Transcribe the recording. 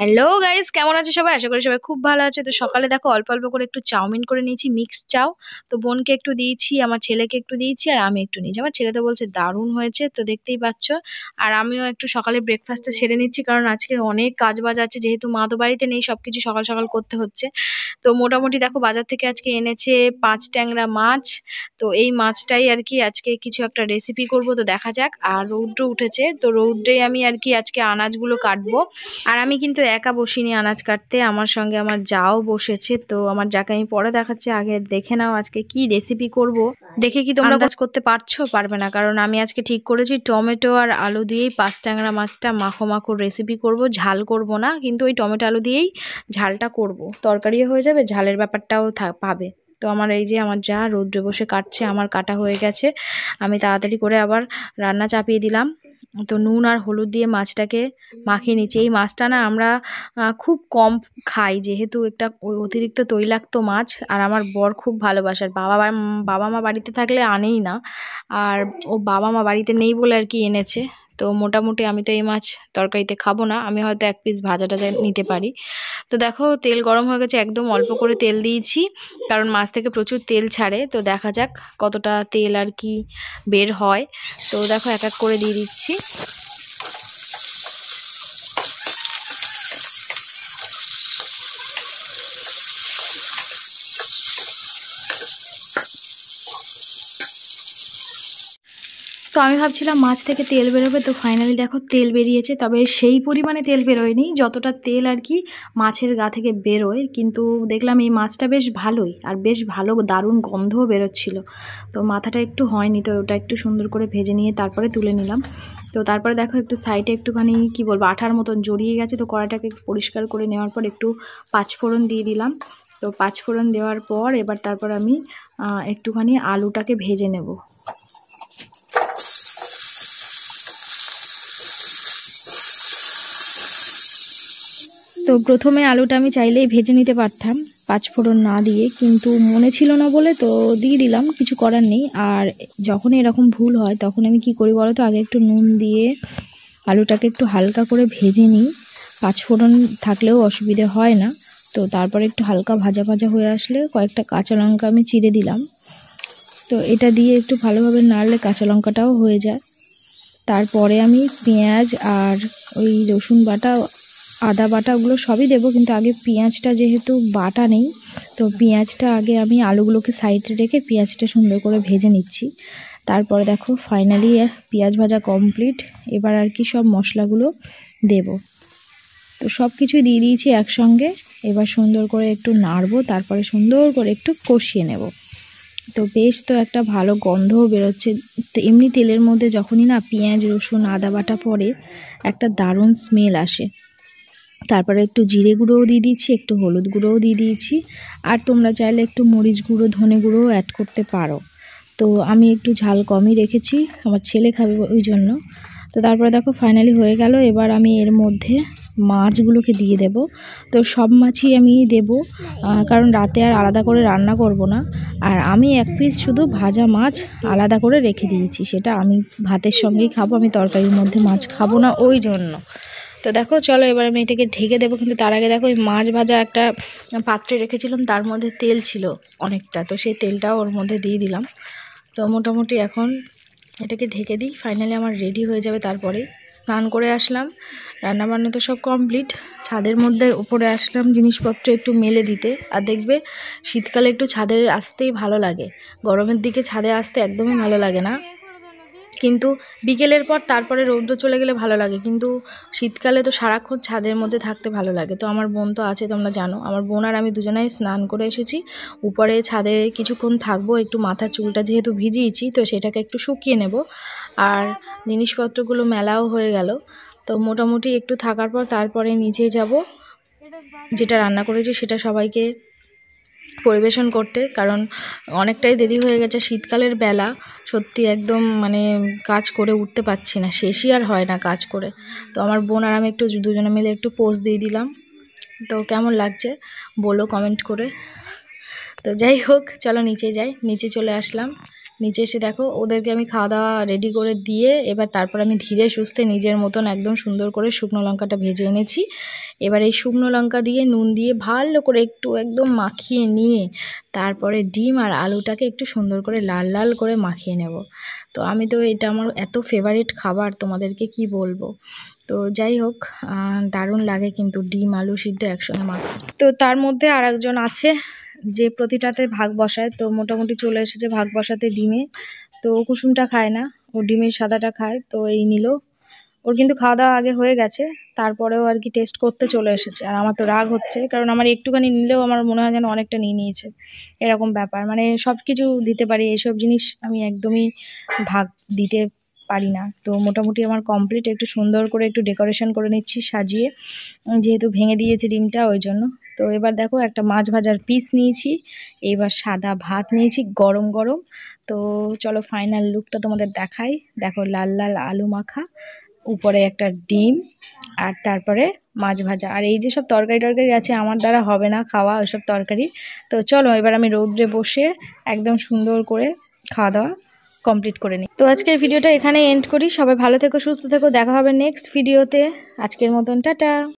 Hello guys কেমন আছে সবাই আশা করি সবাই খুব ভালো আছে তো সকালে দেখো অল্প অল্প করে একটু চাউমিন করে নিয়েছি মিক্স চাউ তো বোনকে একটু দিয়েছি আমার ছেলেকে একটু দিয়েছি আর আমি একটু নিয়েছি আমার ছেলে তো বলছে দারুণ হয়েছে তো দেখতেই পাচ্ছ আর আমিও একটু সকালে ব্রেকফাস্টটা সেরে নিচ্ছি কারণ আজকে অনেক কাজ বাজ আছে যেহেতু মা তো বাড়িতে নেই সব কিছু সকাল সকাল করতে হচ্ছে তো মোটামুটি দেখো বাজার থেকে আজকে এনেছে পাঁচ ট্যাংরা মাছ তো এই মাছটাই আর কি আজকে কিছু একটা রেসিপি করব তো দেখা যাক আর রৌদ্র উঠেছে তো রৌদ্রেই আমি আর কি আজকে আনাজগুলো কাটবো আর আমি কিন্তু একা বসিনি আনাজ কাটতে আমার সঙ্গে আমার যাও বসেছে তো আমার যাকে আমি পরে দেখাচ্ছি আগে দেখে নাও আজকে কি রেসিপি করব। দেখে কি তোমরা কাজ করতে পারছো পারবে না কারণ আমি আজকে ঠিক করেছি টমেটো আর আলু দিয়েই পাঁচ ট্যাংরা মাছটা মাখো মাখো রেসিপি করব ঝাল করব না কিন্তু ওই টমেটো আলু দিয়েই ঝালটা করব। তরকারিও হয়ে যাবে ঝালের ব্যাপারটাও পাবে তো আমার এই যে আমার যা রৌদ্রে বসে কাটছে আমার কাটা হয়ে গেছে আমি তাড়াতাড়ি করে আবার রান্না চাপিয়ে দিলাম তো নুন আর হলুদ দিয়ে মাছটাকে মাখিয়ে নিচ্ছি এই মাছটা না আমরা খুব কম খাই যেহেতু একটা অতিরিক্ত তৈলাক্ত মাছ আর আমার বর খুব ভালোবাসার বাবা বাবা মা বাড়িতে থাকলে আনেই না আর ও বাবা মা বাড়িতে নেই বলে আর কি এনেছে তো মোটামুটি আমি তো এই মাছ তরকারিতে খাবো না আমি হয়তো এক পিস ভাজা টাজা নিতে পারি তো দেখো তেল গরম হয়ে গেছে একদম অল্প করে তেল দিয়েছি কারণ মাছ থেকে প্রচুর তেল ছাড়ে তো দেখা যাক কতটা তেল আর কি বের হয় তো দেখো এক এক করে দিয়ে দিচ্ছি তো আমি ভাবছিলাম মাছ থেকে তেল বেরোবে তো ফাইনালি দেখো তেল বেরিয়েছে তবে সেই পরিমাণে তেল বেরোয়নি যতটা তেল আর কি মাছের গা থেকে বেরোয় কিন্তু দেখলাম এই মাছটা বেশ ভালোই আর বেশ ভালো দারুণ গন্ধও বেরোচ্ছিল তো মাথাটা একটু হয়নি তো ওটা একটু সুন্দর করে ভেজে নিয়ে তারপরে তুলে নিলাম তো তারপরে দেখো একটু সাইডে একটুখানি কি বলবো আঠার মতন জড়িয়ে গেছে তো কড়াটাকে পরিষ্কার করে নেওয়ার পর একটু পাঁচফোড়ন দিয়ে দিলাম তো পাঁচফোড়ন দেওয়ার পর এবার তারপর আমি একটুখানি আলুটাকে ভেজে নেব তো প্রথমে আলুটা আমি চাইলেই ভেজে নিতে পারতাম পাঁচফোড়ন না দিয়ে কিন্তু মনে ছিল না বলে তো দিয়ে দিলাম কিছু করার নেই আর যখন এরকম ভুল হয় তখন আমি কি করি বলো তো আগে একটু নুন দিয়ে আলুটাকে একটু হালকা করে ভেজে নিই পাঁচফোড়ন থাকলেও অসুবিধে হয় না তো তারপরে একটু হালকা ভাজা ভাজা হয়ে আসলে কয়েকটা কাঁচা লঙ্কা আমি চিড়ে দিলাম তো এটা দিয়ে একটু ভালোভাবে নাড়লে কাঁচা লঙ্কাটাও হয়ে যায় তারপরে আমি পেঁয়াজ আর ওই রসুন বাটা আদা বাটাগুলো সবই দেবো কিন্তু আগে পেঁয়াজটা যেহেতু বাটা নেই তো পেঁয়াজটা আগে আমি আলুগুলোকে সাইডে রেখে পেঁয়াজটা সুন্দর করে ভেজে নিচ্ছি তারপরে দেখো ফাইনালি পেঁয়াজ ভাজা কমপ্লিট এবার আর কি সব মশলাগুলো দেব তো সব কিছুই দিয়ে দিয়েছি একসঙ্গে এবার সুন্দর করে একটু নাড়বো তারপরে সুন্দর করে একটু কষিয়ে নেব তো বেশ তো একটা ভালো গন্ধও বেরোচ্ছে তো এমনি তেলের মধ্যে যখনই না পেঁয়াজ রসুন আদা বাটা পরে একটা দারুণ স্মেল আসে তারপরে একটু জিরে গুঁড়োও দিয়ে দিয়েছি একটু হলুদ গুঁড়োও দিয়ে দিয়েছি আর তোমরা চাইলে একটু মরিচ গুঁড়ো ধনে গুঁড়োও অ্যাড করতে পারো তো আমি একটু ঝাল কমই রেখেছি আমার ছেলে খাবে ওই জন্য তো তারপরে দেখো ফাইনালি হয়ে গেল এবার আমি এর মধ্যে মাছগুলোকে দিয়ে দেব তো সব মাছই আমি দেব কারণ রাতে আর আলাদা করে রান্না করব না আর আমি এক পিস শুধু ভাজা মাছ আলাদা করে রেখে দিয়েছি সেটা আমি ভাতের সঙ্গেই খাবো আমি তরকারির মধ্যে মাছ খাবো না ওই জন্য তো দেখো চলো এবার আমি এটাকে ঢেকে দেবো কিন্তু তার আগে দেখো ওই মাছ ভাজা একটা পাত্রে রেখেছিলাম তার মধ্যে তেল ছিল অনেকটা তো সেই তেলটাও ওর মধ্যে দিয়ে দিলাম তো মোটামুটি এখন এটাকে ঢেকে দিই ফাইনালি আমার রেডি হয়ে যাবে তারপরে স্নান করে আসলাম রান্নাবান্না তো সব কমপ্লিট ছাদের মধ্যে উপরে আসলাম জিনিসপত্র একটু মেলে দিতে আর দেখবে শীতকালে একটু ছাদের আসতেই ভালো লাগে গরমের দিকে ছাদে আসতে একদমই ভালো লাগে না কিন্তু বিকেলের পর তারপরে রৌদ্র চলে গেলে ভালো লাগে কিন্তু শীতকালে তো সারাক্ষণ ছাদের মধ্যে থাকতে ভালো লাগে তো আমার বোন তো আছে তোমরা জানো আমার বোন আর আমি দুজনাই স্নান করে এসেছি উপরে ছাদে কিছুক্ষণ থাকবো একটু মাথা চুলটা যেহেতু ভিজিয়েছি তো সেটাকে একটু শুকিয়ে নেব আর জিনিসপত্রগুলো মেলাও হয়ে গেল তো মোটামুটি একটু থাকার পর তারপরে নিচে যাব যেটা রান্না করেছি সেটা সবাইকে পরিবেশন করতে কারণ অনেকটাই দেরি হয়ে গেছে শীতকালের বেলা সত্যি একদম মানে কাজ করে উঠতে পারছি না শেষই আর হয় না কাজ করে তো আমার বোন আর আমি একটু দুজনে মিলে একটু পোস্ট দিয়ে দিলাম তো কেমন লাগছে বলো কমেন্ট করে তো যাই হোক চলো নিচে যাই নিচে চলে আসলাম নিচে এসে দেখো ওদেরকে আমি খাওয়া দাওয়া রেডি করে দিয়ে এবার তারপর আমি ধীরে সুস্থে নিজের মতন একদম সুন্দর করে শুকনো লঙ্কাটা ভেজে এনেছি এবার এই শুকনো লঙ্কা দিয়ে নুন দিয়ে ভালো করে একটু একদম মাখিয়ে নিয়ে তারপরে ডিম আর আলুটাকে একটু সুন্দর করে লাল লাল করে মাখিয়ে নেব তো আমি তো এটা আমার এত ফেভারিট খাবার তোমাদেরকে কি বলবো তো যাই হোক দারুণ লাগে কিন্তু ডিম আলু সিদ্ধ একসঙ্গে মাখা তো তার মধ্যে আর একজন আছে যে প্রতিটাতে ভাগ বসায় তো মোটামুটি চলে এসেছে ভাগ বসাতে ডিমে তো কুসুমটা খায় না ও ডিমের সাদাটা খায় তো এই নিল ওর কিন্তু খাওয়া দাওয়া আগে হয়ে গেছে তারপরেও আর কি টেস্ট করতে চলে এসেছে আর আমার তো রাগ হচ্ছে কারণ আমার একটুখানি নিলেও আমার মনে হয় যেন অনেকটা নিয়ে নিয়েছে এরকম ব্যাপার মানে সব কিছু দিতে পারি এইসব জিনিস আমি একদমই ভাগ দিতে পারি না তো মোটামুটি আমার কমপ্লিট একটু সুন্দর করে একটু ডেকোরেশন করে নিচ্ছি সাজিয়ে যেহেতু ভেঙে দিয়েছি ডিমটা ওই জন্য তো এবার দেখো একটা মাছ ভাজার পিস নিয়েছি এবার সাদা ভাত নিয়েছি গরম গরম তো চলো ফাইনাল লুকটা তোমাদের দেখাই দেখো লাল লাল আলু মাখা উপরে একটা ডিম আর তারপরে মাছ ভাজা আর এই যে সব তরকারি টরকারি আছে আমার দ্বারা হবে না খাওয়া ওই সব তরকারি তো চলো এবার আমি রৌদ্রে বসে একদম সুন্দর করে খাওয়া দাওয়া কমপ্লিট করে নিই তো আজকের ভিডিওটা এখানে এন্ড করি সবাই ভালো থেকো সুস্থ থেকো দেখা হবে নেক্সট ভিডিওতে আজকের মতন টাটা